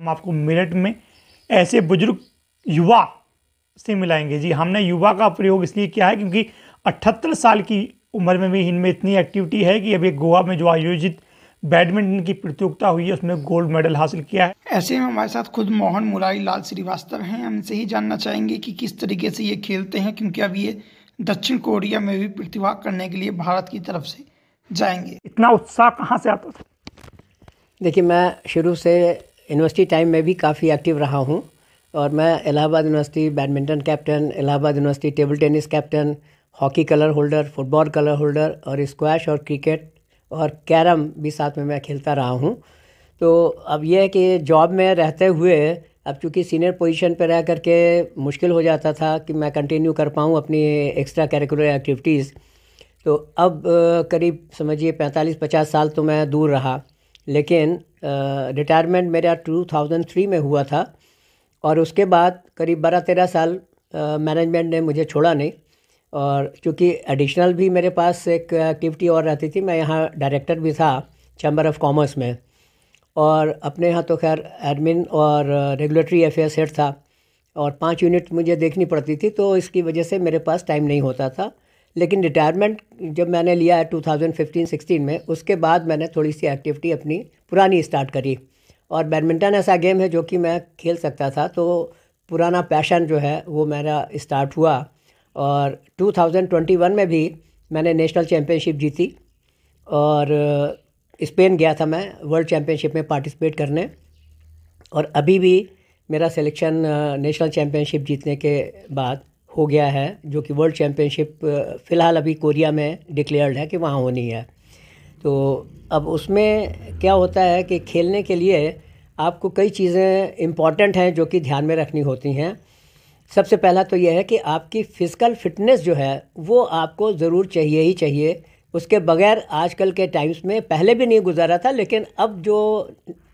हम आपको मिनट में ऐसे बुजुर्ग युवा से मिलाएंगे जी हमने युवा का प्रयोग इसलिए किया है क्योंकि अठहत्तर साल की उम्र में भी इनमें इतनी एक्टिविटी है कि अभी गोवा में जो आयोजित बैडमिंटन की प्रतियोगिता हुई है उसमें गोल्ड मेडल हासिल किया है ऐसे में हमारे साथ खुद मोहन मुरारी लाल श्रीवास्तव हैं हम इनसे ही जानना चाहेंगे कि किस तरीके से ये खेलते हैं क्योंकि अब ये दक्षिण कोरिया में भी प्रतिभा करने के लिए भारत की तरफ से जाएंगे इतना उत्साह कहाँ से आता था देखिए मैं शुरू से यूनिवर्सिटी टाइम में भी काफ़ी एक्टिव रहा हूँ और मैं Allahabad university badminton captain Allahabad university table tennis captain hockey colour holder football colour holder और स्क्वैश और क्रिकेट और कैरम भी साथ में मैं खेलता रहा हूँ तो अब यह है कि जॉब में रहते हुए अब चूँकि सीनियर पोजीशन पर रह करके मुश्किल हो जाता था कि मैं कंटिन्यू कर पाऊँ अपनी एक्स्ट्रा करिकुलर एक्टिविटीज़ तो अब करीब समझिए पैंतालीस पचास साल तो मैं दूर रहा लेकिन रिटायरमेंट मेरा 2003 में हुआ था और उसके बाद करीब बारह तेरह साल मैनेजमेंट ने मुझे छोड़ा नहीं और चूँकि एडिशनल भी मेरे पास एक एक्टिविटी और रहती थी मैं यहाँ डायरेक्टर भी था चैम्बर ऑफ कॉमर्स में और अपने यहाँ तो खैर एडमिन और रेगुलेटरी अफेयर्स हेड था और पाँच यूनिट मुझे देखनी पड़ती थी तो इसकी वजह से मेरे पास टाइम नहीं होता था लेकिन रिटायरमेंट जब मैंने लिया है 2015-16 में उसके बाद मैंने थोड़ी सी एक्टिविटी अपनी पुरानी स्टार्ट करी और बैडमिंटन ऐसा गेम है जो कि मैं खेल सकता था तो पुराना पैशन जो है वो मेरा स्टार्ट हुआ और 2021 में भी मैंने नेशनल चैम्पियनशिप जीती और स्पेन गया था मैं वर्ल्ड चैम्पियनशिप में पार्टिसिपेट करने और अभी भी मेरा सिलेक्शन नेशनल चैम्पियनशिप जीतने के बाद हो गया है जो कि वर्ल्ड चैम्पियनशिप फ़िलहाल अभी कोरिया में डिक्लेयर्ड है कि वहाँ होनी है तो अब उसमें क्या होता है कि खेलने के लिए आपको कई चीज़ें इम्पॉर्टेंट हैं जो कि ध्यान में रखनी होती हैं सबसे पहला तो यह है कि आपकी फ़िज़िकल फ़िटनेस जो है वो आपको ज़रूर चाहिए ही चाहिए उसके बगैर आजकल के टाइम्स में पहले भी नहीं गुजारा था लेकिन अब जो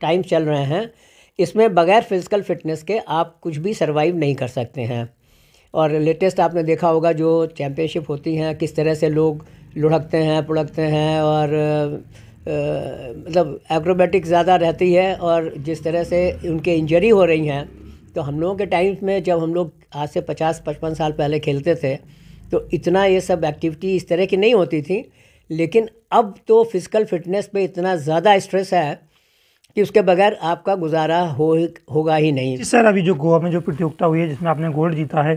टाइम चल रहे हैं इसमें बगैर फ़िज़िकल फ़िटनेस के आप कुछ भी सर्वाइव नहीं कर सकते हैं और लेटेस्ट आपने देखा होगा जो चैम्पियनशिप होती हैं किस तरह से लोग लुढ़कते हैं पुढ़कते हैं और मतलब एग्रोबैटिक ज़्यादा रहती है और जिस तरह से उनके इंजरी हो रही हैं तो हम लोगों के टाइम्स में जब हम लोग आज से पचास पचपन साल पहले खेलते थे तो इतना ये सब एक्टिविटी इस तरह की नहीं होती थी लेकिन अब तो फिज़िकल फिटनेस पे इतना ज़्यादा स्ट्रेस है कि उसके बगैर आपका गुजारा हो होगा ही नहीं सर अभी जो गोवा में जो प्रतियोगिता हुई है जिसमें आपने गोल्ड जीता है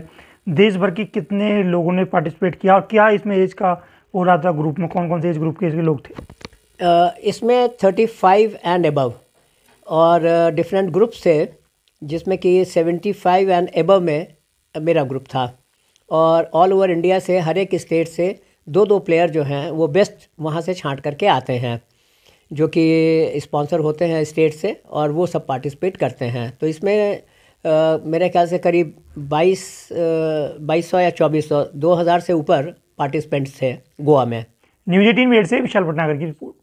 देश भर के कितने लोगों ने पार्टिसिपेट किया और क्या इसमें एज का हो रहा था ग्रुप में कौन कौन से एज ग्रुप के लोग थे इसमें थर्टी फाइव एंड एबव और डिफरेंट ग्रुप ग्रुप्स थे जिसमें कि सेवेंटी फाइव एंड एबव में मेरा ग्रुप था और ऑल ओवर इंडिया से हर एक स्टेट से दो दो प्लेयर जो हैं वो बेस्ट वहाँ से छांट करके आते हैं जो कि स्पॉन्सर होते हैं स्टेट से और वो सब पार्टिसिपेट करते हैं तो इसमें मेरे ख्याल से करीब बाईस बाईस सौ या चौबीस सौ दो हज़ार से ऊपर पार्टिसिपेंट्स थे गोवा में न्यूज एटीन वेट से विशाल भटनागर की रिपोर्ट